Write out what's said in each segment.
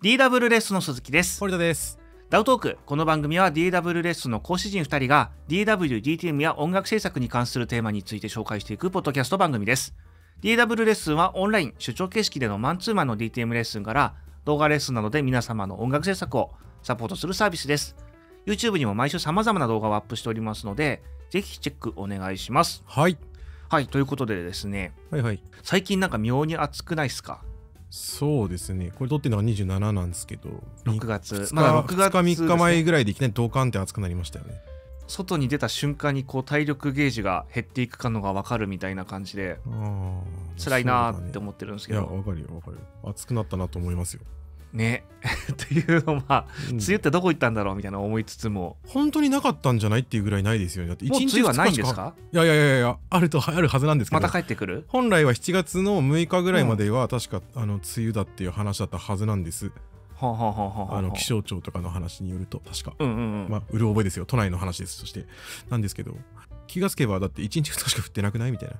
DW レッスンの鈴木です堀田ですダウトークこの番組は DW レッスンの講師陣2人が DW、DTM や音楽制作に関するテーマについて紹介していくポッドキャスト番組です DW レッスンはオンライン出張形式でのマンツーマンの DTM レッスンから動画レッスンなどで皆様の音楽制作をサポートするサービスです YouTube にも毎週様々な動画をアップしておりますのでぜひチェックお願いしますはいはいということでですねはいはい最近なんか妙に暑くないですかそうですね。これ撮ってるのが27なんですけど、6月、2日まだ6月2日3日前ぐらいでいきなり同感って熱くなりましたよね。外に出た瞬間にこう体力ゲージが減っていくかのが分かるみたいな感じで辛いなーって思ってるんですけど、ね、いや分かるよ分かる熱くなったなと思いますよねというのは、うん、梅雨ってどこ行ったんだろうみたいな思いつつも本当になかったんじゃないっていうぐらいないですよねだって1日しないんですかいやいやいやいやあるとあるはずなんですけどまた帰ってくる本来は7月の6日ぐらいまでは確か、うん、あの梅雨だっていう話だったはずなんですあの気象庁とかの話によると確か、うんまあ、うる覚えですよ都内の話ですとしてなんですけど気がつけばだって1日2日しか降ってなくないみたいな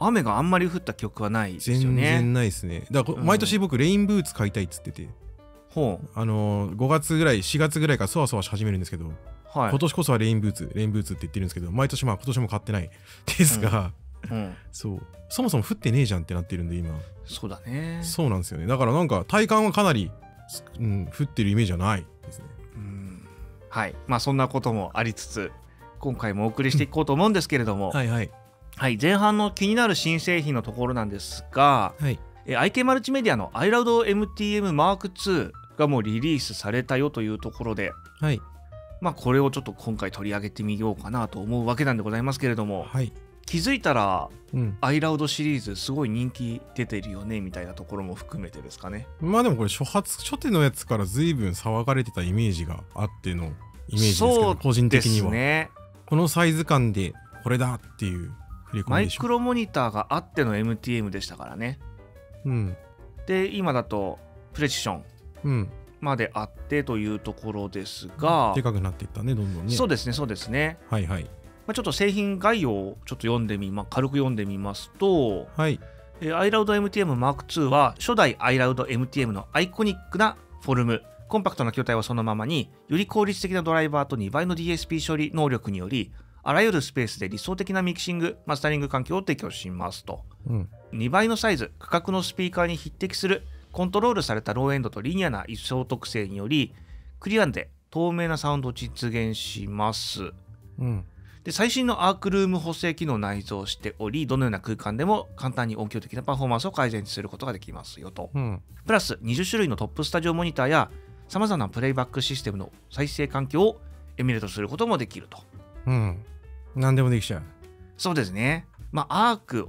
雨があんまり降った曲はないですよね全然ないですねだから、毎年僕レインブーツ買いたいっつっててほうあの5月ぐらい4月ぐらいからそわそわし始めるんですけど、はい、今年こそはレインブーツレインブーツって言ってるんですけど毎年まあ今年も買ってないですが、うん、うん、そうそもそも降ってねえじゃんってなってるんで今そうだねそうなんですよねだからなんか体感はかなり、うん、降ってるイメージはないですねうんはいまあそんなこともありつつ今回もお送りしていこうと思うんですけれどもはいはいはい前半の気になる新製品のところなんですが、はい、え IK マルチメディアの iLoudMTM M2 がもうリリースされたよというところで、はい、まあこれをちょっと今回取り上げてみようかなと思うわけなんでございますけれども、はい、気づいたら、うん、iLoud シリーズすごい人気出てるよねみたいなところも含めてですかねまあでもこれ初発初手のやつから随分騒がれてたイメージがあってのイメージですけど個人的には、ね、このサイズ感でこれだっていうマイクロモニターがあっての MTM でしたからねうん、で今だとプレシション、うんまであってというところですが、でかくなっていったねどんどんねそうですねそうですねはいはい、まあ、ちょっと製品概要をちょっと読んでみ、まあ、軽く読んでみますとはいえー、iRoudMTM M2 は初代 i イ o u d m t m のアイコニックなフォルムコンパクトな筐体はそのままにより効率的なドライバーと2倍の DSP 処理能力によりあらゆるスペースで理想的なミキシング、マスタリング環境を提供しますと、うん、2倍のサイズ、価格のスピーカーに匹敵するコントロールされたローエンドとリニアな一層特性により、クリアンで透明なサウンドを実現します。うん、で最新のアークルーム補正機能を内蔵しており、どのような空間でも簡単に音響的なパフォーマンスを改善することができますよと。うん、プラス20種類のトップスタジオモニターや、さまざまなプレイバックシステムの再生環境をエミュレートすることもできると。うん。何でもできちゃう。そうですね。まあ、アーク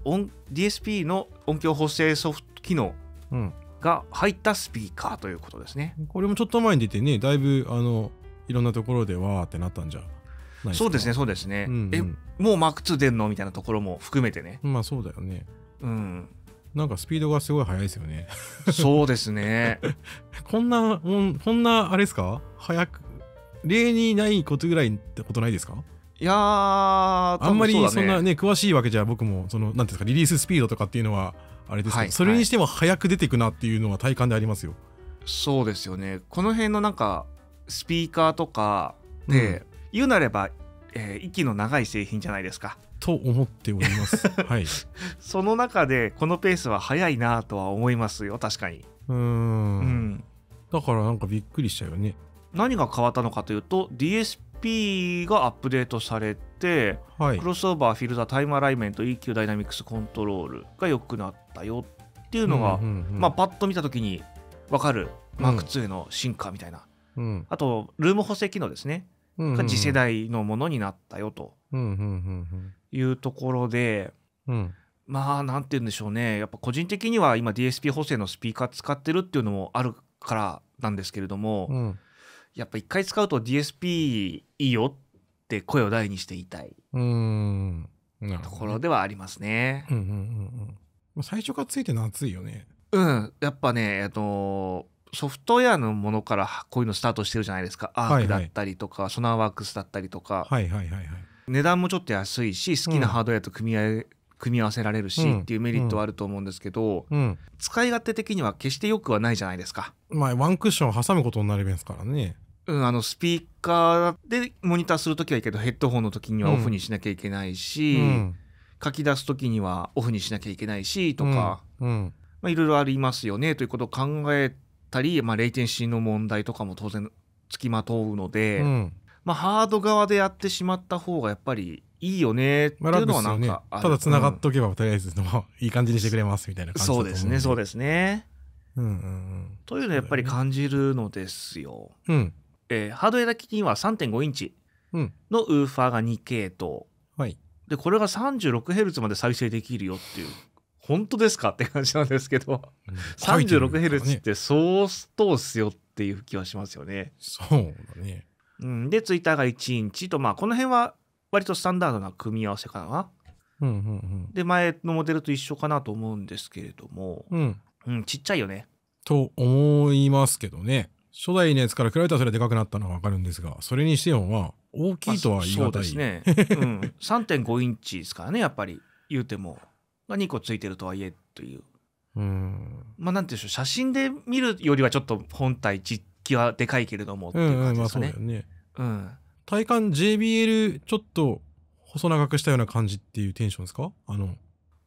DSP の音響補正ソフト機能が入ったスピーカーということですね。うん、これもちょっと前に出てね、だいぶあのいろんなところでわーってなったんじゃそうですね、そうですね。うんうん、え、もう Mac2 出んのみたいなところも含めてね。まあそうだよね。うん。なんかスピードがすごい速いですよね。そうですね。こんなん、こんなあれですか早く、例にないことぐらいってことないですかいやあんまりそんなね、ね、詳しいわけじゃ僕もそのなんていうんですかリリーススピードとかっていうのはあれですけど、はい、それにしても早く出てくなっていうのは体感でありますよ。はい、そうですよねこの辺のなんかスピーカーとかで、うん、言うなれば、えー、息の長い製品じゃないですか。と思っております。はい、その中でこのペースは早いなとは思いますよ確かに。うんうんだからなんかびっくりしたよね。何が変わったのかというと DSP ASP がアップデートされて、はい、クロスオーバーフィルタータイムアライメント EQ ダイナミクスコントロールが良くなったよっていうのが、うんうんうん、まあ、パッと見た時に分かる Mac2 の進化みたいな、うん、あとルーム補正機能ですね、うんうん次世代のものになったよというところで、うんうんうんうん、まあなんて言うんでしょうねやっぱ個人的には今 DSP 補正のスピーカー使ってるっていうのもあるからなんですけれども、うんやっぱ一回使うと DSP いいよって声を大にして言いたいところではありますね。うん最初からついてるの熱いよね。うん、やっぱね、えっと、ソフトウェアのものからこういうのスタートしてるじゃないですか。アークだったりとか、はいはい、ソナーワークスだったりとか。はいはいはい値段もちょっと安いし好きなハードウェアと組み合組み合わせられるしっていうメリットはあると思うんですけど、使い勝手的には決して良くはないじゃないですか。まあ、ワンクッション挟むことになりますからね。うん、あのスピーカーでモニターする時はいいけどヘッドホンの時にはオフにしなきゃいけないし、うん、書き出す時にはオフにしなきゃいけないしとか、まあ、いろいろありますよねということを考えたり、まあ、レイテンシーの問題とかも当然つきまとうので、うん、まあ、ハード側でやってしまった方がやっぱりいいよねっていうのはなんか、ね、ただ繋がっとけば、とりあえずの いい感じにしてくれますみたいな感じそうですねそうですね。うんうんうん、というのをやっぱり感じるのですよ。うんえー、ハードウェア的には3.5インチのウーファーが2系統、はい、でこれが 36Hz まで再生できるよっていう本当ですかって感じなんですけど、うん、36Hz ってそうす通すよっていう気はしますよね。そうだねうん、でツイッターが1インチとまあこの辺は割とスタンダードな組み合わせかな。うんうんうん、で前のモデルと一緒かなと思うんですけれども、うん、うん、ちっちゃいよね。と思いますけどね初代のやつから比べたらそれでかくなったのは分かるんですがそれにしても大きいとは言い難い、まあ、そうですね、うん、3.5インチですからねやっぱり言うても2個ついてるとはいえといううんまあなんていうんでしょう写真で見るよりはちょっと本体実機はでかいけれどもっていう感じですね。うん、うんまあ、そうだよねうん体感 JBL ちょっと細長くしたような感じっていうテンションですかあの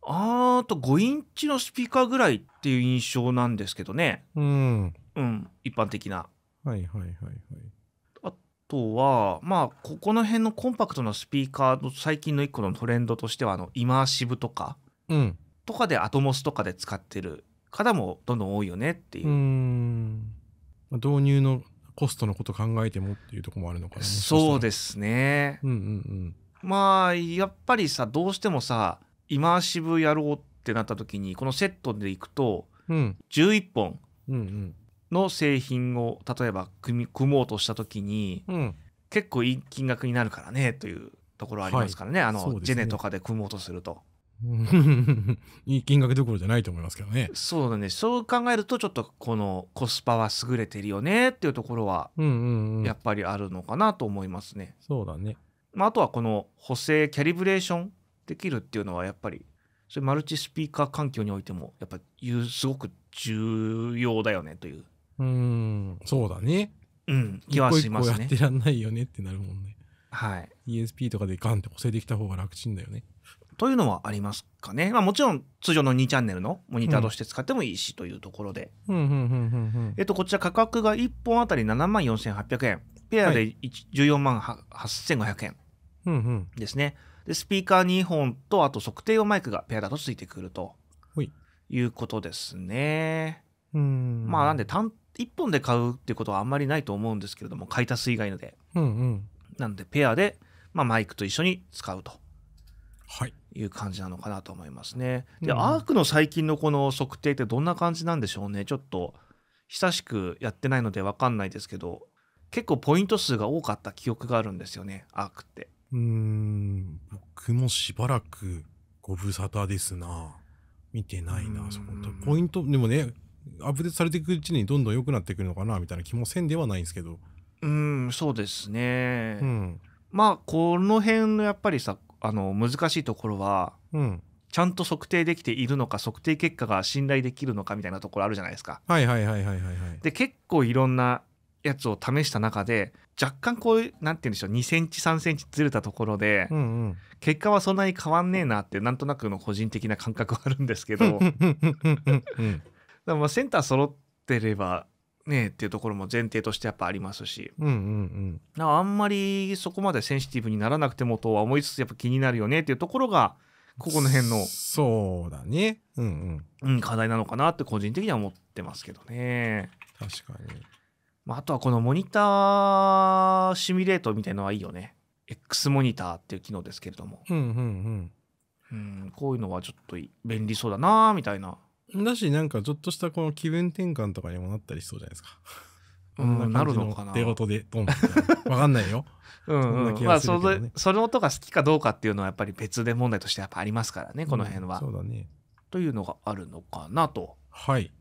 あと5インチのスピーカーぐらいっていう印象なんですけどねうんうん一般的なはいはいはいはいあとはまあここの辺のコンパクトなスピーカーの最近の一個のトレンドとしてはあのイマーシブとか、うん、とかでアトモスとかで使ってる方もどんどん多いよねっていう導入のコストのこと考えてもっていうとこもあるのかなそうですね、うんうんうんまあやっぱりさどうしてもさイマーシブやろうってなった時にこのセットでいくと、うん、11本の製品を例えば組もうとした時に、うん、結構いい金額になるからねというところありますからね、はい、あの、ね、ジェネとかで組もうとすると。いい金額どころじゃないと思いますけどね。そうだね。そう考えるとちょっとこのコスパは優れてるよねっていうところはやっぱりあるのかなと思いますね。うんうんうん、そうだね。まあ、あとはこの補正キャリブレーションできるっていうのはやっぱりそれマルチスピーカー環境においてもやっぱりすごく重要だよねという。うんそうだね。うん、気はしますね。一個やってらんないよねってなるもんね。はい。ESP とかでガンって補正できた方が楽ちんだよね。というのはありますかね、まあ、もちろん通常の2チャンネルのモニターとして使ってもいいしというところで、えっと、こちら価格が1本あたり7万4800円ペアで14万8500円ですね、でスピーカー2本とあと測定用マイクがペアだとついてくるということですね。うんまあなんで単1本で買うっていうことはあんまりないと思うんですけれども買い足す以外ので、うんうん、なのでペアで、まあ、マイクと一緒に使うと、はい、いう感じなのかなと思いますね。で、うん、アークの最近のこの測定ってどんな感じなんでしょうね。ちょっと久しくやってないので分かんないですけど、結構ポイント数が多かった記憶があるんですよね、アークって。うん、僕もしばらくご無沙汰ですな。見てないな、そこ。ポイント、でもね、アップデートされていくうちにどんどん良くなってくるのかなみたいな気もせんではないんですけど。うん、そうですね。うん、まあ、この辺のやっぱりさ、あの難しいところは、うん、ちゃんと測定できているのか測定結果が信頼できるのかみたいなところあるじゃないですか。はいはいはいはいはい、はい。で結構いろんなやつを試した中で若干こうなんて言うんでしょう2センチ3センチずれたところで、うんうん、結果はそんなに変わんねえなってなんとなくの個人的な感覚はあるんですけどでもセンター揃ってればねっていうところも前提としてやっぱありますし、うんうん、うん、あんまりそこまでセンシティブにならなくてもとは思いつつやっぱ気になるよねっていうところがここの辺のそうだね、うんうん、うん、課題なのかなって個人的には思ってますけどね。確かに、まあ、あとはこのモニターシミュレートみたいのはいいよね。X モニターっていう機能ですけれども、うんうんうん、うんこういうのはちょっと便利そうだなみたいな。だし、なんかちょっとしたこの気分転換とかにもなったりしそうじゃないですか。うん、なるのかな。出事で、ドン。わかんないよ。うん、うんね、まあ、その、その音が好きかどうかっていうのはやっぱり別で問題としてやっぱありますからね、この辺は。うん、そうだね。というのがあるのかなと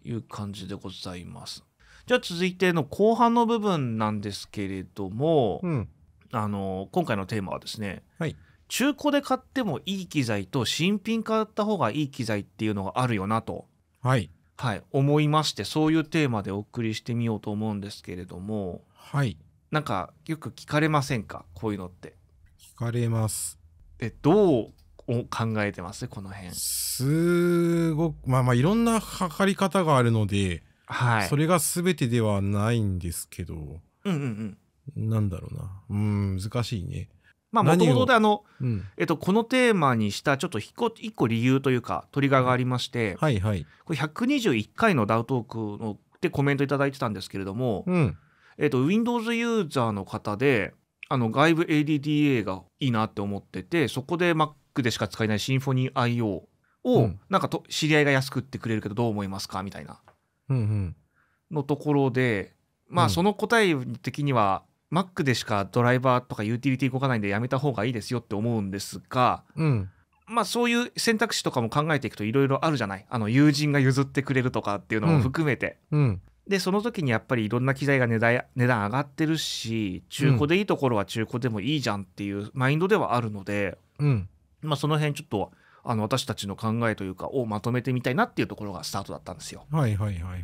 いう感じでございます。はい、じゃあ続いての後半の部分なんですけれども、うん、あの今回のテーマはですね、はい、中古で買ってもいい機材と新品買った方がいい機材っていうのがあるよなとはい、はい、思いましてそういうテーマでお送りしてみようと思うんですけれども、はい、なんかよく聞かれませんかこういうのって。聞かれます。えどうを考えてますこの辺すごくまあまあいろんな測り方があるので、はい、それが全てではないんですけど、うんうんうん、なんだろうなうん難しいねまあ、もともとあの、うん、えっと、このテーマにしたちょっと一個理由というかトリガーがありまして、はいはい、これ121回のダウトークのでコメント頂いてたんですけれども、うん、えっと、Windows ユーザーの方であの外部 ADDA がいいなって思っててそこで Mac でしか使えない s y m ォニ o n y i o を、うん、なんかと知り合いが安く売ってくれるけどどう思いますかみたいな、うんうん、のところでまあその答え的には、Mac でしかドライバーとかユーティリティ動かないんでやめた方がいいですよって思うんですが、うん、まあそういう選択肢とかも考えていくといろいろあるじゃないあの友人が譲ってくれるとかっていうのも含めて、うんうん、でその時にやっぱりいろんな機材が値段値段上がってるし中古でいいところは中古でもいいじゃんっていうマインドではあるので、まあその辺ちょっとあの私たちの考えというかをまとめてみたいなっていうところがスタートだったんですよ。はいはいはいはいはい。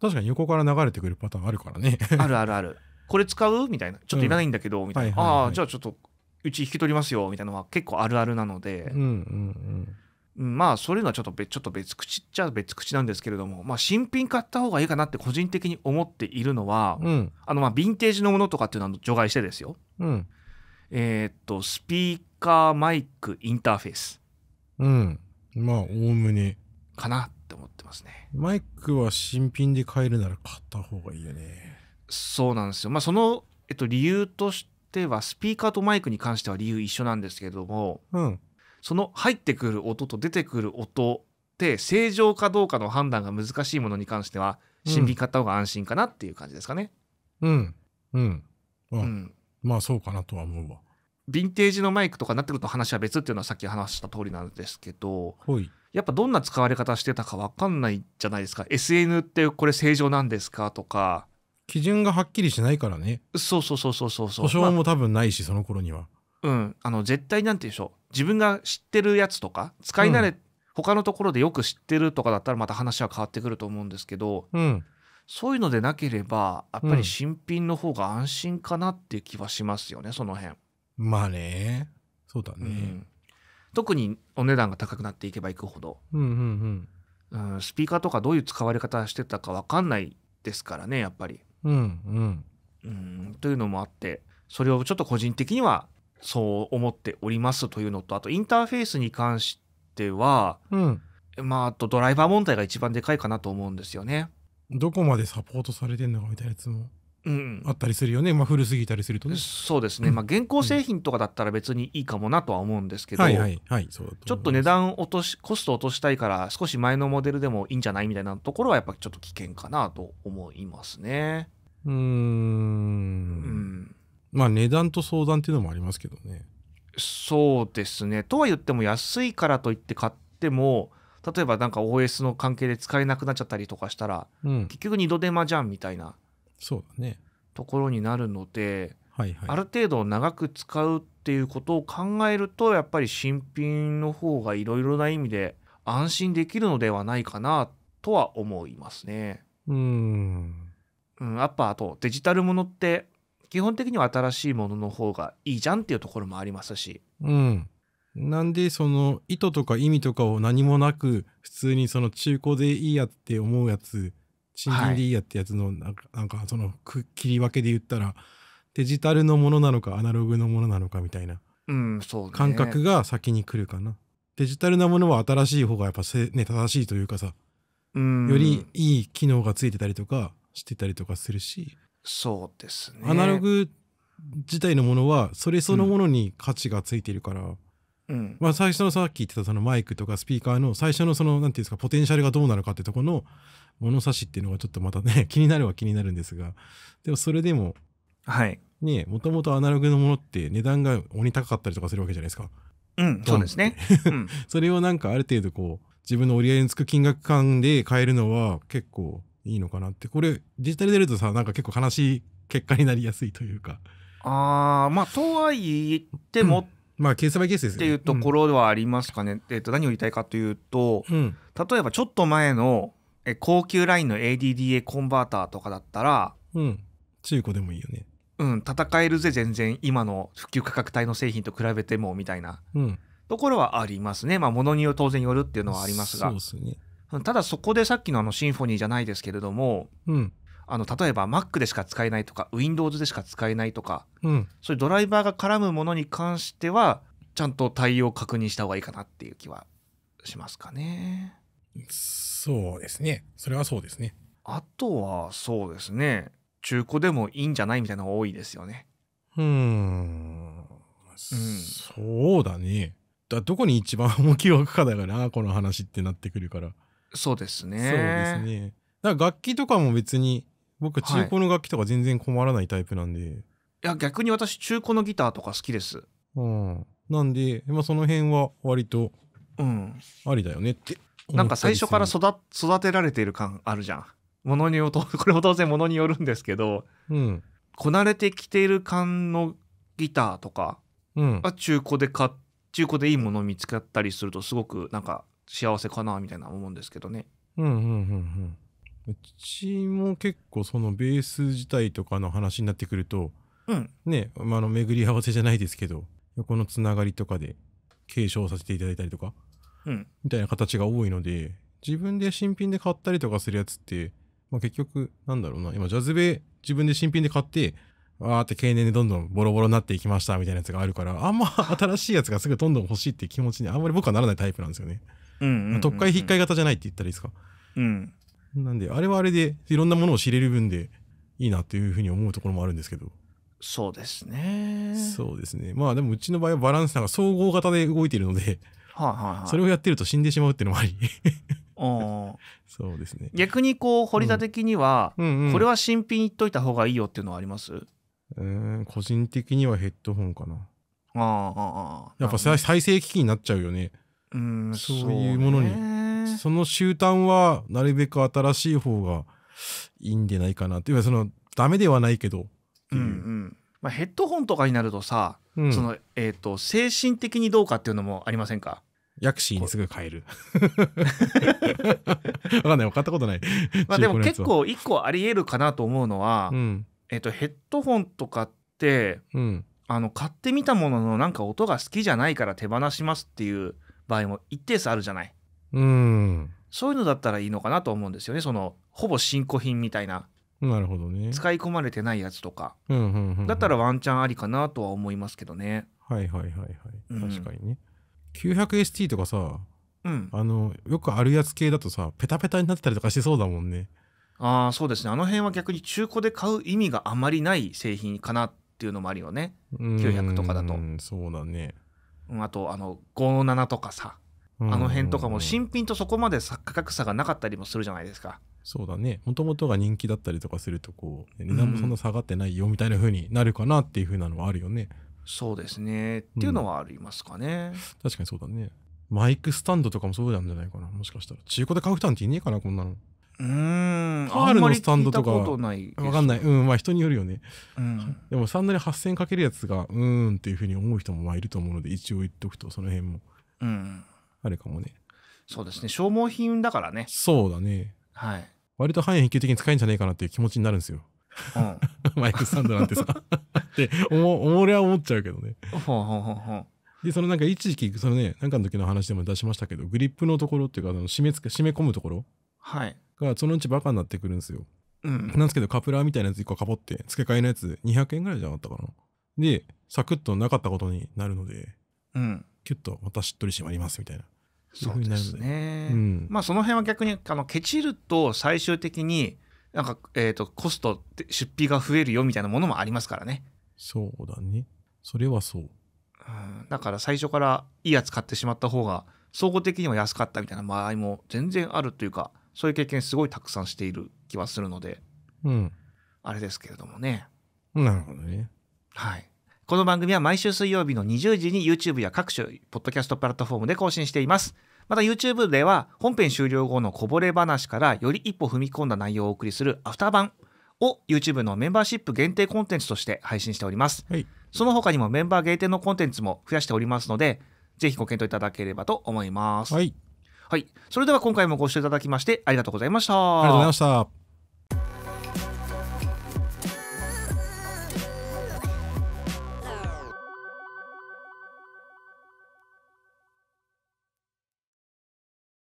確かに横から流れてくるパターンあるからねあるあるある。これ使うみたいなちょっといらないんだけど、みたいな、はいはいはい、ああじゃあちょっとうち引き取りますよみたいなのは結構あるあるなので、うんうんうん、まあそういうのはちょっとちょっと別口っちゃ別口なんですけれども、まあ、新品買った方がいいかなって個人的に思っているのは、うん、あのまあヴィンテージのものとかっていうのは除外してですよ、うん、えー、っとスピーカーマイクインターフェースうんまあおおむねかなって思ってますねマイクは新品で買えるなら買った方がいいよねそうなんですよ。まあ、その、えっと、理由としてはスピーカーとマイクに関しては理由一緒なんですけども、うん、その入ってくる音と出てくる音って正常かどうかの判断が難しいものに関しては新品買った方が安心かなっていう感じですかね。うん、うん、うん、うん、まあそうかなとは思うわ。ヴィンテージのマイクとかになってくると話は別っていうのはさっき話した通りなんですけど、やっぱどんな使われ方してたか分かんないじゃないですか SN ってこれ正常なんですかとか基準がはっきりしないからねそうそうそうそうそうそう保証も多分ないし、まその頃にはうんあの絶対なんて言うんでしょう自分が知ってるやつとか使い慣れ、うん、他のところでよく知ってるとかだったらまた話は変わってくると思うんですけど、うん、そういうのでなければやっぱり新品の方が安心かなっていう気はしますよね、うん、その辺まあねそうだね、うん、特にお値段が高くなっていけばいくほど、うんうんうんうん、スピーカーとかどういう使われ方してたか分かんないですからねやっぱりうんうん、というのもあってそれをちょっと個人的にはそう思っておりますというのとあとインターフェースに関しては、うん、まああとドライバー問題が一番でかいかなと思うんですよね。どこまでサポートされてんのかみたいなやつもあったりするよね、まあ、古すぎたりするとねそうですね、まあ、現行製品とかだったら別にいいかもなとは思うんですけど、はいはいはい、ちょっと値段落としコスト落としたいから少し前のモデルでもいいんじゃないみたいなところはやっぱちょっと危険かなと思いますねうんうんまあ値段と相談っていうのもありますけどねそうですねとは言っても安いからといって買っても例えばなんか OS の関係で使えなくなっちゃったりとかしたら、うん、結局二度手間じゃんみたいなそうだねところになるので、はいはい、ある程度長く使うっていうことを考えるとやっぱり新品の方がいろいろな意味で安心できるのではないかなとは思いますね。うんうんやっぱあとデジタルものって基本的には新しいものの方がいいじゃんっていうところもありますし。うんなんでその意図とか意味とかを何もなく普通にその中古でいいやって思うやつ新人でいいやってやつのなんか,、なんかその切り分けで言ったらデジタルのものなのかアナログのものなのかみたいな感覚が先に来るかな。デジタルなものは新しい方がやっぱせ、ね、正しいというかさよりいい機能がついてたりとかしてたりとかするしそうですねアナログ自体のものはそれそのものに価値がついてるから、うん、まあ、最初のさっき言ってたそのマイクとかスピーカーの最初のその何て言うんですかポテンシャルがどうなのかってとこの物差しっていうのがちょっとまたね 気になるは気になるんですがでもそれでもはいねもともとアナログのものって値段が鬼高かったりとかするわけじゃないですか。うん、そうですね、うん、それをなんかある程度こう自分の折り合いにつく金額感で買えるのは結構いいのかなってこれデジタルで出るとさなんか結構悲しい結果になりやすいというか。あまあとはいっても、まあケースバイケースですっていうところはありますかね、うん、えと何を言いたいかというと、うん、例えばちょっと前のえ高級ラインの ADDA コンバーターとかだったらうん中古でもいいよねうん戦えるぜ全然今の普及価格帯の製品と比べてもみたいな、うん、ところはありますねまあ物によ当然よるっていうのはありますがそうですねただそこでさっきのあのシンフォニーじゃないですけれども、うん、あの例えば Mac でしか使えないとか Windows でしか使えないとか、うん、そういうドライバーが絡むものに関してはちゃんと対応確認した方がいいかなっていう気はしますかね。そうですね。それはそうですね。あとはそうですね。中古でもいいんじゃないみたいなのが多いですよね。うん。そうだね。だどこに一番重きを置くかだからこの話ってなってくるから。そうですね。そうですね。だから楽器とかも別に、僕中古の楽器とか全然困らないタイプなんで。はい、いや、逆に私中古のギターとか好きです。うん。なんで、まあ、その辺は割と、ありだよねってなんか最初から育てられている感あるじゃん。ものによ これも当然ものによるんですけど、うん、こなれてきてる感のギターとかは中古で買中古でいいものを見つかったりするとすごくなんか幸せかなみたいな思うんですけどね。うんうんうんうん。うちも結構そのベース自体とかの話になってくると、うん、ね、まあ、の巡り合わせじゃないですけど横のつながりとかで継承させていただいたりとかみたいな形が多いので、自分で新品で買ったりとかするやつって、まあ、結局、なんだろうな、今、ジャズベ自分で新品で買って、わーって経年でどんどんボロボロになっていきましたみたいなやつがあるから、あんま 新しいやつがすぐどんどん欲しいって気持ちにあんまり僕はならないタイプなんですよね。うんうんうんうん、特会引っかい型じゃないって言ったらいいですか。うん。なんで、あれはあれでいろんなものを知れる分でいいなっていうふうに思うところもあるんですけど。そうですね。そうですね。まあでもうちの場合はバランスなんか総合型で動いているのではいはい、それをやってると死んでしまうっていうのもあり そうですね逆にこう堀田的には、うんうんうん、これは新品いっといた方がいいよっていうのはありますうん個人的にはヘッドホンかなああやっぱ再生機器になっちゃうよねうんそういうものにその終端はなるべく新しい方がいいんでないかなっていうかそのダメではないけどっていう、うんうんまあ、ヘッドホンとかになるとさ、うん、そのえーと、精神的にどうかっていうのもありませんかヤクシーにすぐ買える。わかんない、分かったことない。まあでも結構一個ありえるかなと思うのは、うん、えっ、ー、とヘッドホンとかって、うん、あの買ってみたもののなんか音が好きじゃないから手放しますっていう場合も一定数あるじゃない。うん。そういうのだったらいいのかなと思うんですよね。そのほぼ新古品みたいな。なるほどね使い込まれてないやつとか、うんうんうんうん、だったらワンチャンありかなとは思いますけどねはいはいはいはい、うん、確かにね 900ST とかさ、うん、あのよくあるやつ系だとさペタペタになってたりとかしそうだもんねああそうですねあの辺は逆に中古で買う意味があまりない製品かなっていうのもあるよね900とかだとそうだねあとあの57とかさあの辺とかも新品とそこまで価格差がなかったりもするじゃないですかそうだねもともとが人気だったりとかするとこう値段もそんな下がってないよみたいな風になるかなっていう風なのはあるよね、うん、そうですねっていうのはありますかね、うん、確かにそうだねマイクスタンドとかもそうなんじゃないかなもしかしたら中古で買う人なんていねえかなこんなのうんパールのスタンドとかと分かんないうんまあ人によるよね、うん、でもサンドに8000かけるやつがうんっていうふうに思う人もまあいると思うので一応言っとくとその辺も、うん、あれかもねそうですね消耗品だからねそうだねはい、割と半永久的に使えんじゃねえかなっていう気持ちになるんですよ。うん、マイクスタンドなんてさって思俺は思っちゃうけどね。でそのなんか一時期そのねなんかの時の話でも出しましたけどグリップのところっていうかあの締めつ締め込むところ、はい、がそのうちバカになってくるんですよ。うん、なんですけどカプラーみたいなやつ1個かぼって付け替えのやつ200円ぐらいじゃなかったかな。でサクッとなかったことになるので、うん、キュッとまたしっとり締まりますみたいな。そうですね、うん、まあその辺は逆にあのケチると最終的になんか、えーと、コストって出費が増えるよみたいなものもありますからねそうだねそれはそう、うん、だから最初からいいやつ買ってしまった方が総合的にも安かったみたいな場合も全然あるというかそういう経験すごいたくさんしている気はするので、うん、あれですけれどもねなるほどねはいこの番組は毎週水曜日の20時に YouTube や各種ポッドキャストプラットフォームで更新しています。また YouTube では本編終了後のこぼれ話からより一歩踏み込んだ内容をお送りするアフター版を YouTube のメンバーシップ限定コンテンツとして配信しております。はい、その他にもメンバー限定のコンテンツも増やしておりますので、ぜひご検討いただければと思います。はい。はい、それでは今回もご視聴いただきましてありがとうございました。ありがとうございました。